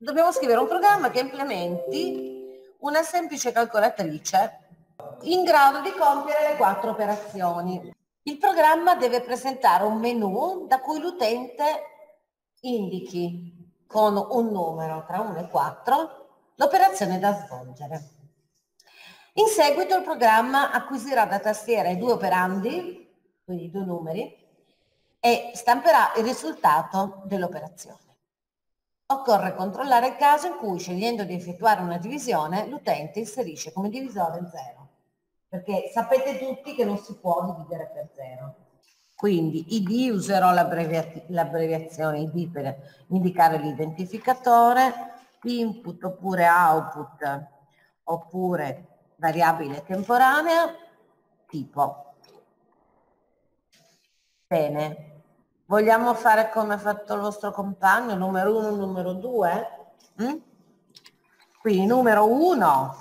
dobbiamo scrivere un programma che implementi una semplice calcolatrice in grado di compiere le quattro operazioni. Il programma deve presentare un menu da cui l'utente indichi con un numero tra 1 e 4 l'operazione da svolgere. In seguito il programma acquisirà da tastiera i due operandi, quindi i due numeri, e stamperà il risultato dell'operazione. Occorre controllare il caso in cui, scegliendo di effettuare una divisione, l'utente inserisce come divisore 0, perché sapete tutti che non si può dividere per 0. Quindi ID userò l'abbreviazione ID per indicare l'identificatore, input oppure output oppure variabile temporanea, tipo. Bene, Vogliamo fare come ha fatto il vostro compagno, numero uno, numero due? Mm? Quindi numero uno,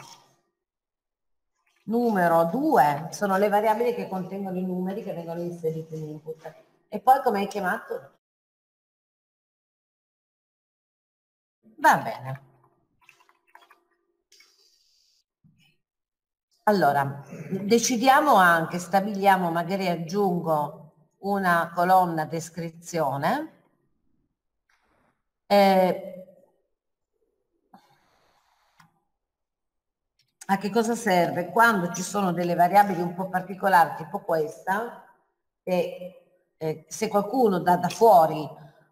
numero due, sono le variabili che contengono i numeri che vengono inseriti in input. E poi come hai chiamato? Va bene. Allora, decidiamo anche, stabiliamo, magari aggiungo una colonna descrizione. Eh, a che cosa serve? Quando ci sono delle variabili un po' particolari, tipo questa, e eh, se qualcuno da, da fuori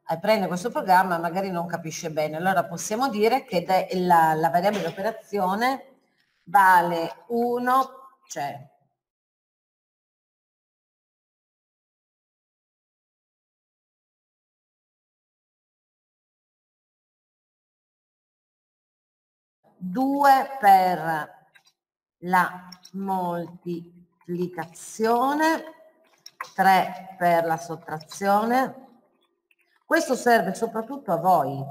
eh, prende questo programma magari non capisce bene, allora possiamo dire che la, la variabile operazione vale 1, cioè 2 per la moltiplicazione, 3 per la sottrazione. Questo serve soprattutto a voi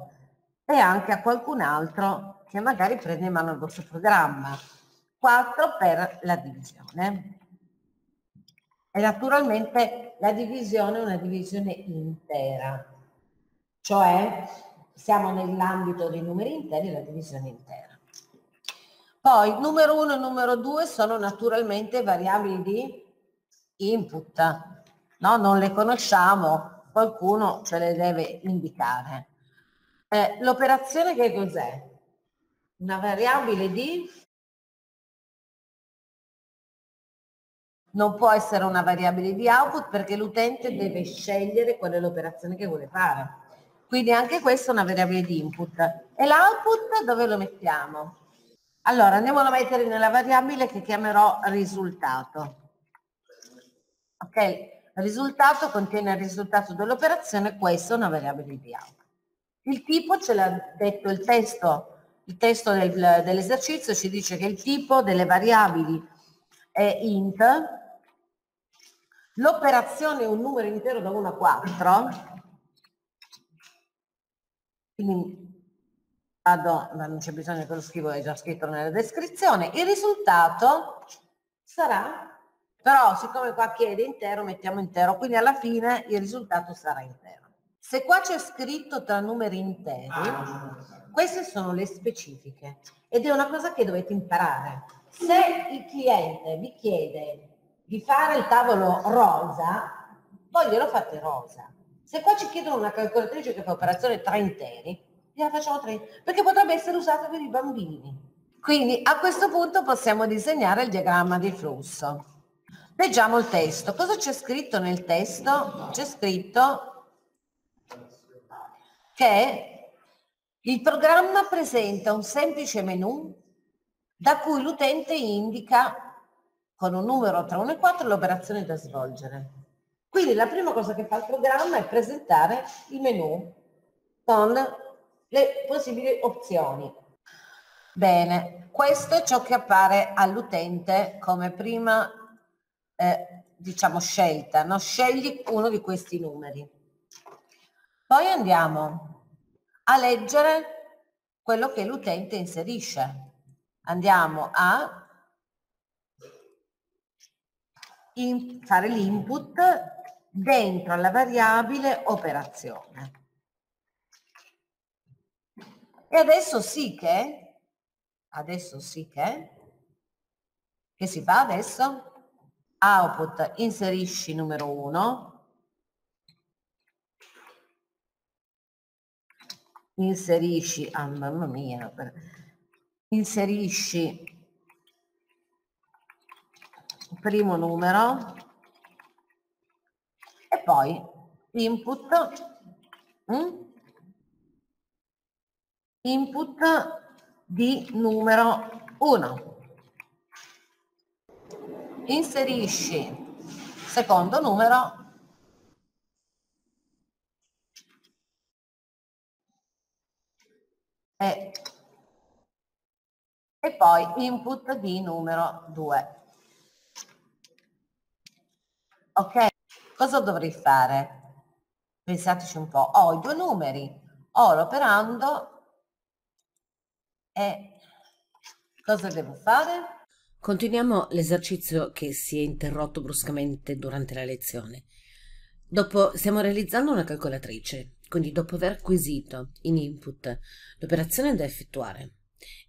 e anche a qualcun altro che magari prende in mano il vostro programma. 4 per la divisione. E naturalmente la divisione è una divisione intera, cioè siamo nell'ambito dei numeri interi e la divisione intera. Poi numero uno e numero due sono naturalmente variabili di input, no? non le conosciamo, qualcuno ce le deve indicare. Eh, L'operazione che cos'è? Una variabile di... Non può essere una variabile di output perché l'utente deve scegliere qual è l'operazione che vuole fare. Quindi anche questa è una variabile di input. E l'output dove lo mettiamo? Allora andiamo a mettere nella variabile che chiamerò risultato. Ok, risultato contiene il risultato dell'operazione, questa è una variabile di output. Il tipo ce l'ha detto il testo, il testo del, dell'esercizio ci dice che il tipo delle variabili è int, l'operazione è un numero intero da 1 a 4, quindi vado, non c'è bisogno che lo scrivo, è già scritto nella descrizione, il risultato sarà, però siccome qua chiede intero mettiamo intero, quindi alla fine il risultato sarà intero. Se qua c'è scritto tra numeri interi, ah, queste sono le specifiche ed è una cosa che dovete imparare. Se mm. il cliente vi chiede di fare il tavolo rosa, voi glielo fate rosa. Se qua ci chiedono una calcolatrice che fa operazione tra interi, gliela facciamo tre, perché potrebbe essere usata per i bambini. Quindi a questo punto possiamo disegnare il diagramma di flusso. Leggiamo il testo. Cosa c'è scritto nel testo? C'è scritto che il programma presenta un semplice menu da cui l'utente indica con un numero tra 1 e 4 l'operazione da svolgere. Quindi la prima cosa che fa il programma è presentare il menu con le possibili opzioni. Bene, questo è ciò che appare all'utente come prima eh, diciamo scelta, no? scegli uno di questi numeri. Poi andiamo a leggere quello che l'utente inserisce. Andiamo a fare l'input dentro alla variabile operazione. E adesso sì che, adesso sì che, che si fa adesso? Output, inserisci numero 1, inserisci, ah mamma mia, inserisci primo numero e poi input, mm? input di numero 1. Inserisci secondo numero e, e poi input di numero 2. Ok, cosa dovrei fare? Pensateci un po', ho i due numeri, oro l'operando e cosa devo fare? Continuiamo l'esercizio che si è interrotto bruscamente durante la lezione. Dopo stiamo realizzando una calcolatrice, quindi dopo aver acquisito in input l'operazione da effettuare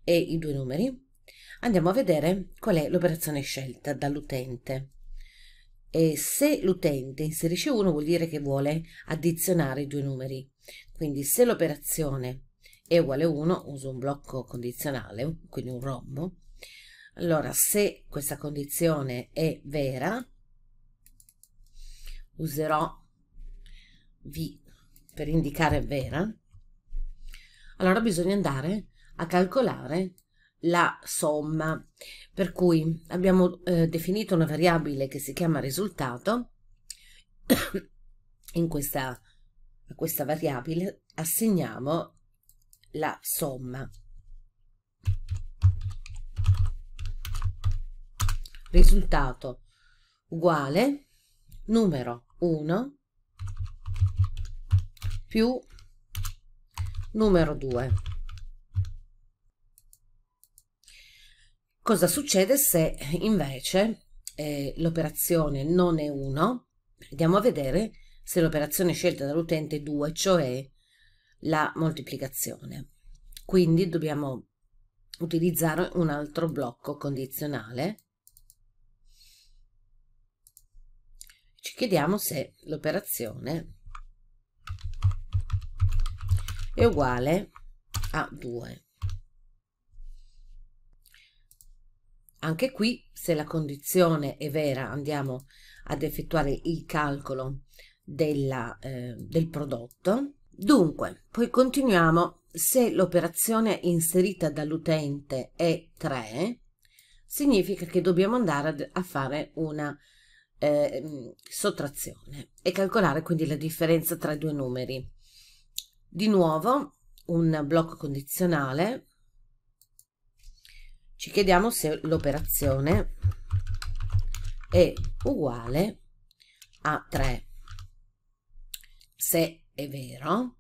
e i due numeri, andiamo a vedere qual è l'operazione scelta dall'utente. E se l'utente inserisce 1 vuol dire che vuole addizionare i due numeri. Quindi se l'operazione è uguale 1 uso un blocco condizionale, quindi un rombo. Allora, se questa condizione è vera, userò V per indicare vera, allora bisogna andare a calcolare la somma. Per cui abbiamo eh, definito una variabile che si chiama risultato, in questa, a questa variabile assegniamo la somma. Risultato uguale numero 1 più numero 2. Cosa succede se invece eh, l'operazione non è 1? Andiamo a vedere se l'operazione scelta dall'utente è 2, cioè la moltiplicazione. Quindi dobbiamo utilizzare un altro blocco condizionale. Ci chiediamo se l'operazione è uguale a 2. Anche qui, se la condizione è vera, andiamo ad effettuare il calcolo della, eh, del prodotto Dunque, poi continuiamo. Se l'operazione inserita dall'utente è 3, significa che dobbiamo andare a fare una eh, sottrazione e calcolare quindi la differenza tra i due numeri. Di nuovo un blocco condizionale, ci chiediamo se l'operazione è uguale a 3. Se è vero,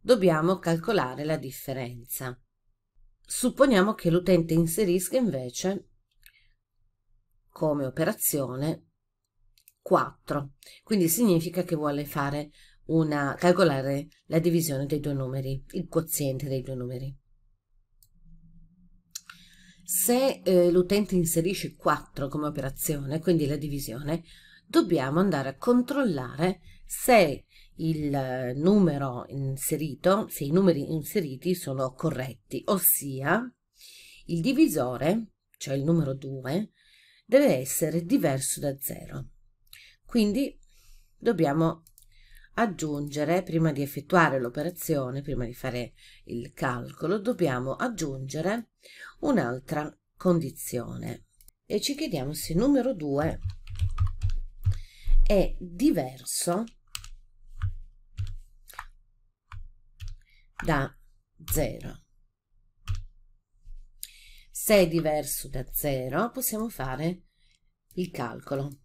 dobbiamo calcolare la differenza. Supponiamo che l'utente inserisca invece come operazione 4, quindi significa che vuole fare una, calcolare la divisione dei due numeri, il quoziente dei due numeri. Se eh, l'utente inserisce 4 come operazione, quindi la divisione, dobbiamo andare a controllare se il eh, numero inserito, se i numeri inseriti sono corretti, ossia il divisore, cioè il numero 2, deve essere diverso da 0. Quindi dobbiamo aggiungere, prima di effettuare l'operazione, prima di fare il calcolo, dobbiamo aggiungere un'altra condizione e ci chiediamo se numero 2 è diverso da 0. Se è diverso da 0 possiamo fare il calcolo,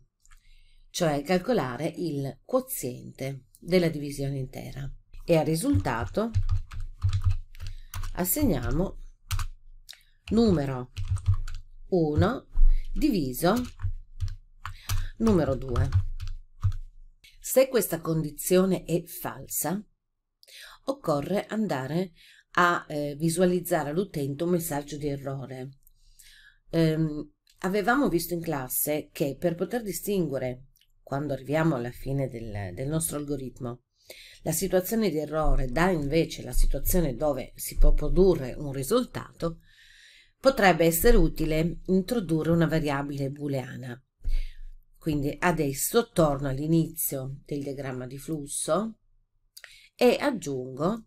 cioè calcolare il quoziente della divisione intera e al risultato assegniamo numero 1 diviso numero 2 se questa condizione è falsa, occorre andare a eh, visualizzare all'utente un messaggio di errore. Ehm, avevamo visto in classe che per poter distinguere, quando arriviamo alla fine del, del nostro algoritmo, la situazione di errore da invece la situazione dove si può produrre un risultato, potrebbe essere utile introdurre una variabile booleana quindi adesso torno all'inizio del diagramma di flusso e aggiungo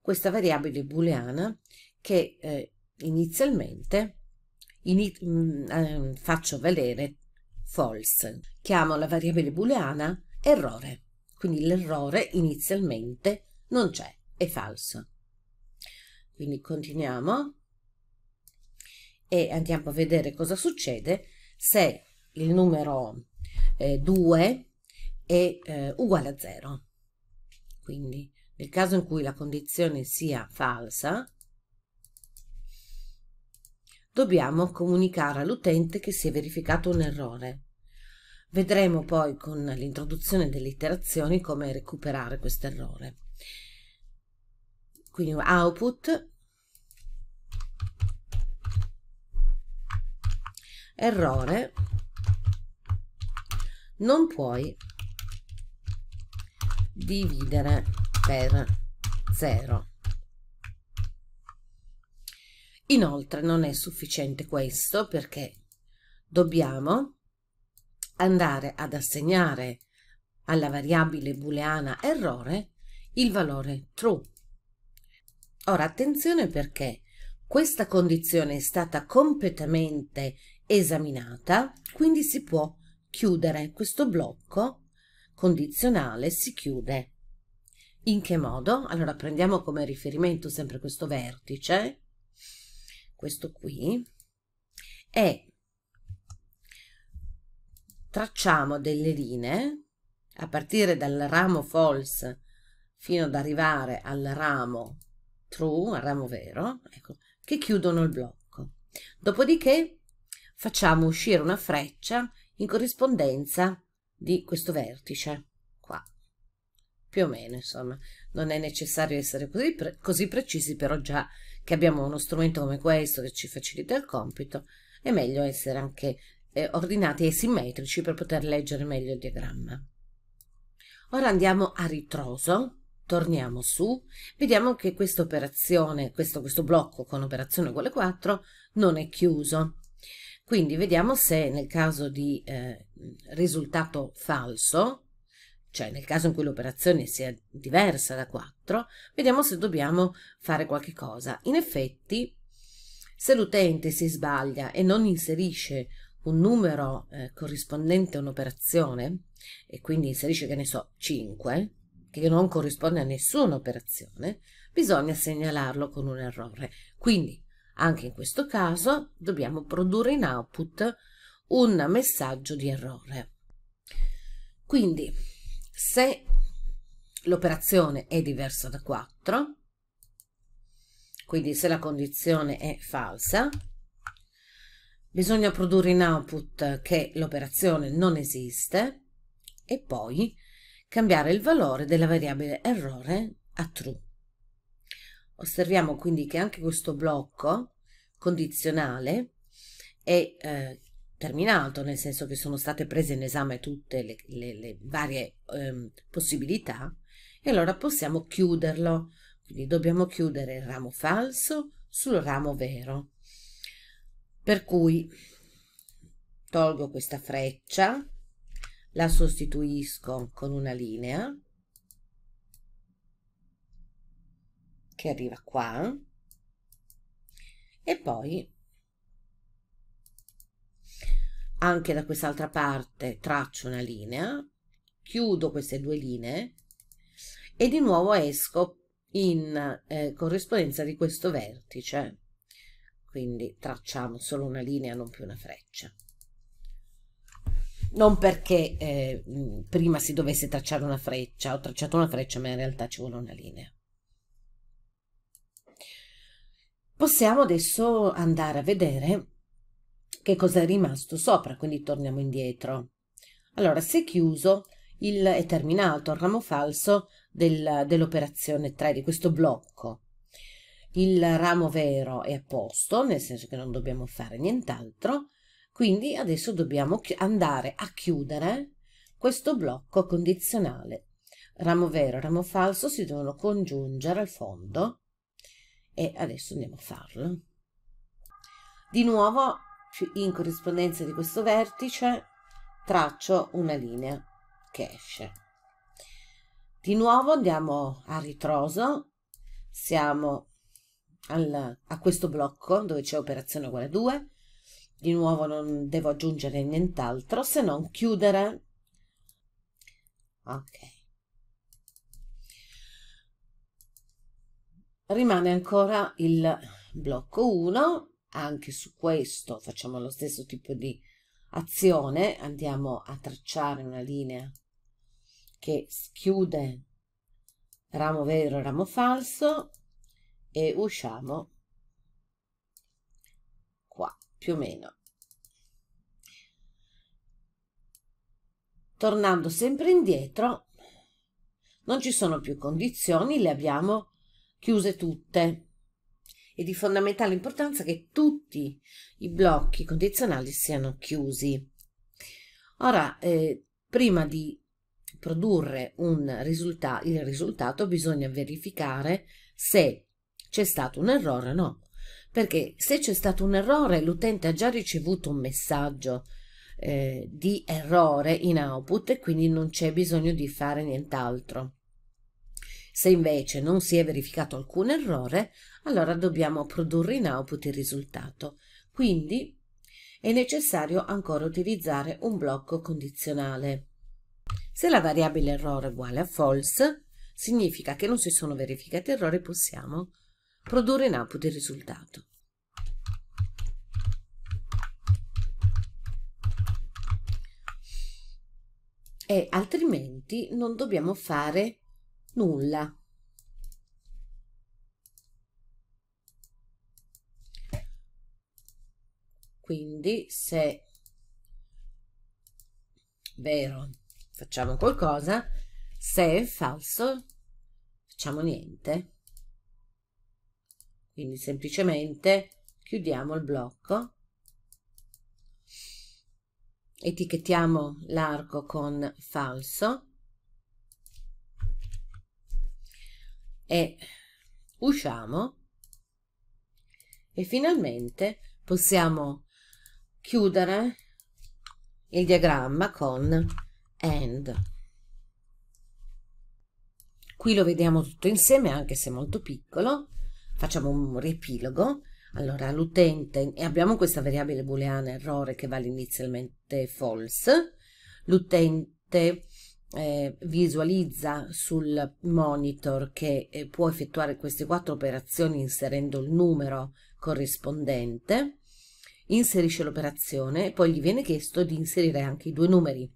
questa variabile booleana che eh, inizialmente ini eh, faccio vedere false. Chiamo la variabile booleana errore, quindi l'errore inizialmente non c'è, è falso. Quindi continuiamo e andiamo a vedere cosa succede se il numero 2 eh, è eh, uguale a 0. Quindi nel caso in cui la condizione sia falsa, dobbiamo comunicare all'utente che si è verificato un errore. Vedremo poi con l'introduzione delle iterazioni come recuperare questo errore. Quindi output errore non puoi dividere per 0. Inoltre non è sufficiente questo perché dobbiamo andare ad assegnare alla variabile booleana errore il valore true. Ora attenzione perché questa condizione è stata completamente esaminata, quindi si può chiudere questo blocco condizionale si chiude. In che modo? Allora prendiamo come riferimento sempre questo vertice, questo qui, e tracciamo delle linee a partire dal ramo false fino ad arrivare al ramo true, al ramo vero, ecco, che chiudono il blocco. Dopodiché facciamo uscire una freccia in corrispondenza di questo vertice qua più o meno insomma non è necessario essere così, pre così precisi però già che abbiamo uno strumento come questo che ci facilita il compito è meglio essere anche eh, ordinati e simmetrici per poter leggere meglio il diagramma ora andiamo a ritroso torniamo su, vediamo che questa operazione, questo, questo blocco con operazione uguale 4 non è chiuso. Quindi vediamo se nel caso di eh, risultato falso, cioè nel caso in cui l'operazione sia diversa da 4, vediamo se dobbiamo fare qualche cosa. In effetti, se l'utente si sbaglia e non inserisce un numero eh, corrispondente a un'operazione, e quindi inserisce, che ne so, 5, che non corrisponde a nessuna operazione, bisogna segnalarlo con un errore. Quindi anche in questo caso dobbiamo produrre in output un messaggio di errore. Quindi se l'operazione è diversa da 4, quindi se la condizione è falsa, bisogna produrre in output che l'operazione non esiste e poi cambiare il valore della variabile errore a true. Osserviamo quindi che anche questo blocco condizionale è eh, terminato, nel senso che sono state prese in esame tutte le, le, le varie eh, possibilità e allora possiamo chiuderlo. Quindi dobbiamo chiudere il ramo falso sul ramo vero. Per cui tolgo questa freccia, la sostituisco con una linea che arriva qua e poi anche da quest'altra parte traccio una linea chiudo queste due linee e di nuovo esco in eh, corrispondenza di questo vertice quindi tracciamo solo una linea non più una freccia non perché eh, prima si dovesse tracciare una freccia ho tracciato una freccia ma in realtà ci vuole una linea possiamo adesso andare a vedere che cosa è rimasto sopra, quindi torniamo indietro. Allora, si è chiuso, il, è terminato il ramo falso del, dell'operazione 3 di questo blocco. Il ramo vero è a posto, nel senso che non dobbiamo fare nient'altro, quindi adesso dobbiamo andare a chiudere questo blocco condizionale. Ramo vero e ramo falso si devono congiungere al fondo e adesso andiamo a farlo. Di nuovo in corrispondenza di questo vertice traccio una linea che esce. Di nuovo andiamo a ritroso, siamo al, a questo blocco dove c'è operazione uguale a 2, di nuovo non devo aggiungere nient'altro se non chiudere. Ok rimane ancora il blocco 1 anche su questo facciamo lo stesso tipo di azione andiamo a tracciare una linea che schiude ramo vero e ramo falso e usciamo qua più o meno tornando sempre indietro non ci sono più condizioni le abbiamo chiuse tutte. È di fondamentale importanza che tutti i blocchi condizionali siano chiusi. Ora, eh, prima di produrre risulta il risultato bisogna verificare se c'è stato un errore o no. Perché se c'è stato un errore, l'utente ha già ricevuto un messaggio eh, di errore in output e quindi non c'è bisogno di fare nient'altro. Se invece non si è verificato alcun errore, allora dobbiamo produrre in output il risultato. Quindi è necessario ancora utilizzare un blocco condizionale. Se la variabile errore è uguale a false, significa che non si sono verificati errori e possiamo produrre in output il risultato. E altrimenti non dobbiamo fare nulla. Quindi se vero facciamo qualcosa, se è falso facciamo niente. Quindi semplicemente chiudiamo il blocco, etichettiamo l'arco con falso e usciamo e finalmente possiamo chiudere il diagramma con AND. Qui lo vediamo tutto insieme anche se molto piccolo. Facciamo un riepilogo. Allora l'utente, e abbiamo questa variabile booleana errore che vale inizialmente false, l'utente eh, visualizza sul monitor che eh, può effettuare queste quattro operazioni inserendo il numero corrispondente, inserisce l'operazione e poi gli viene chiesto di inserire anche i due numeri.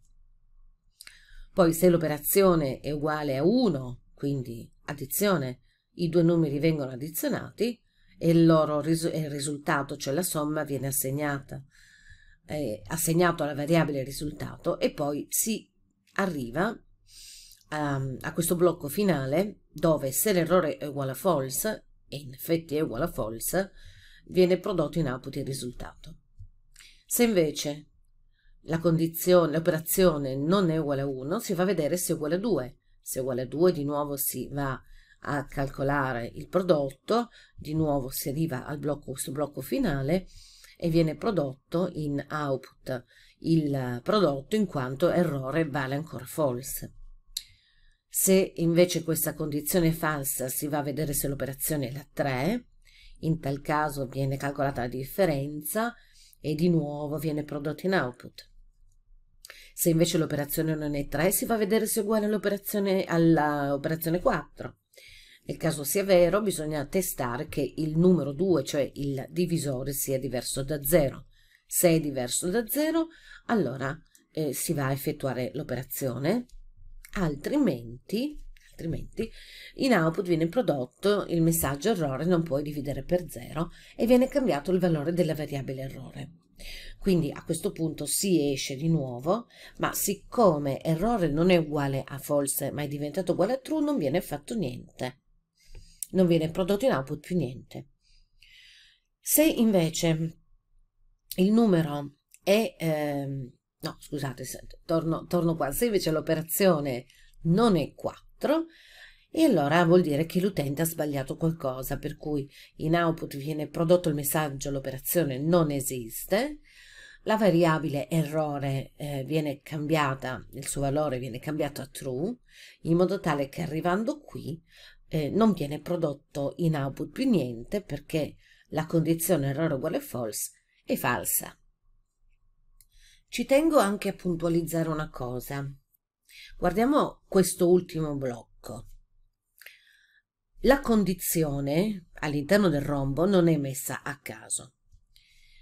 Poi se l'operazione è uguale a 1, quindi addizione, i due numeri vengono addizionati e il loro ris il risultato, cioè la somma, viene assegnata, eh, assegnato alla variabile risultato e poi si arriva a, ehm, a questo blocco finale dove se l'errore è uguale a false, e in effetti è uguale a false, viene prodotto in output il risultato. Se invece la condizione, l'operazione non è uguale a 1, si va a vedere se è uguale a 2. Se è uguale a 2 di nuovo si va a calcolare il prodotto, di nuovo si arriva al blocco, questo blocco finale e viene prodotto in output il prodotto in quanto errore vale ancora false. Se invece questa condizione è falsa si va a vedere se l'operazione è la 3, in tal caso viene calcolata la differenza e di nuovo viene prodotto in output. Se invece l'operazione non è 3 si va a vedere se è uguale all'operazione all 4. Nel caso sia vero bisogna testare che il numero 2, cioè il divisore, sia diverso da 0. Se è diverso da 0, allora eh, si va a effettuare l'operazione, altrimenti, altrimenti in output viene prodotto il messaggio errore non puoi dividere per 0 e viene cambiato il valore della variabile errore. Quindi a questo punto si esce di nuovo, ma siccome errore non è uguale a false ma è diventato uguale a true, non viene fatto niente. Non viene prodotto in output più niente. Se invece il numero è... Ehm, no, scusate, torno, torno qua. Se invece l'operazione non è 4, e allora vuol dire che l'utente ha sbagliato qualcosa, per cui in output viene prodotto il messaggio l'operazione non esiste, la variabile errore eh, viene cambiata, il suo valore viene cambiato a true, in modo tale che arrivando qui eh, non viene prodotto in output più niente perché la condizione errore uguale false è falsa. Ci tengo anche a puntualizzare una cosa. Guardiamo questo ultimo blocco. La condizione all'interno del rombo non è messa a caso.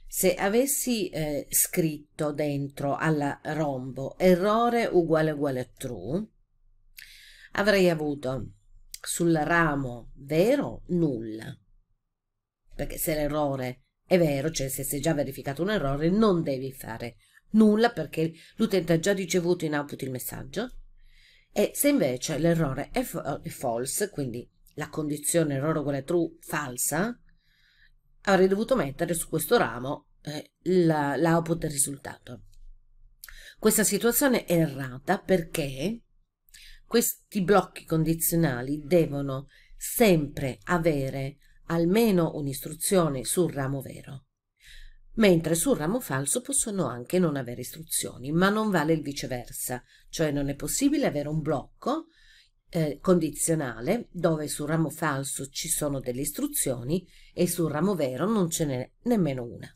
Se avessi eh, scritto dentro al rombo errore uguale uguale a true, avrei avuto sul ramo vero nulla. Perché se l'errore è vero, cioè se si è già verificato un errore non devi fare nulla perché l'utente ha già ricevuto in output il messaggio e se invece l'errore è, è, false, quindi la condizione errore uguale true falsa, avrei dovuto mettere su questo ramo eh, l'output del risultato. Questa situazione è errata perché questi blocchi condizionali devono sempre avere almeno un'istruzione sul ramo vero. Mentre sul ramo falso possono anche non avere istruzioni, ma non vale il viceversa, cioè non è possibile avere un blocco eh, condizionale dove sul ramo falso ci sono delle istruzioni e sul ramo vero non ce n'è nemmeno una.